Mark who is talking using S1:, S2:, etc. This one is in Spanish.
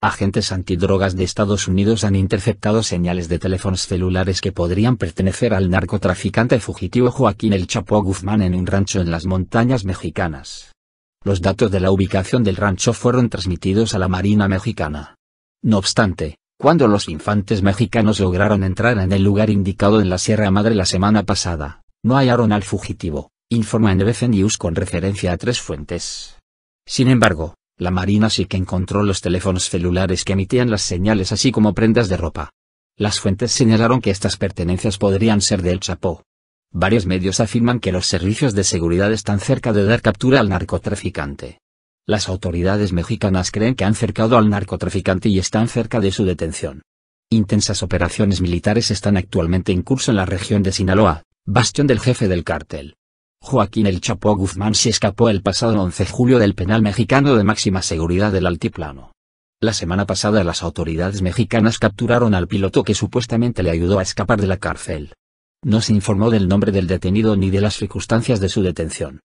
S1: Agentes antidrogas de Estados Unidos han interceptado señales de teléfonos celulares que podrían pertenecer al narcotraficante fugitivo Joaquín El Chapo Guzmán en un rancho en las montañas mexicanas. Los datos de la ubicación del rancho fueron transmitidos a la Marina Mexicana. No obstante, cuando los infantes mexicanos lograron entrar en el lugar indicado en la Sierra Madre la semana pasada, no hallaron al fugitivo, informa NBC News con referencia a tres fuentes. Sin embargo, la Marina sí que encontró los teléfonos celulares que emitían las señales así como prendas de ropa. Las fuentes señalaron que estas pertenencias podrían ser del Chapo. Varios medios afirman que los servicios de seguridad están cerca de dar captura al narcotraficante. Las autoridades mexicanas creen que han cercado al narcotraficante y están cerca de su detención. Intensas operaciones militares están actualmente en curso en la región de Sinaloa, bastión del jefe del cártel. Joaquín El Chapo Guzmán se escapó el pasado 11 de julio del penal mexicano de máxima seguridad del Altiplano. La semana pasada las autoridades mexicanas capturaron al piloto que supuestamente le ayudó a escapar de la cárcel. No se informó del nombre del detenido ni de las circunstancias de su detención.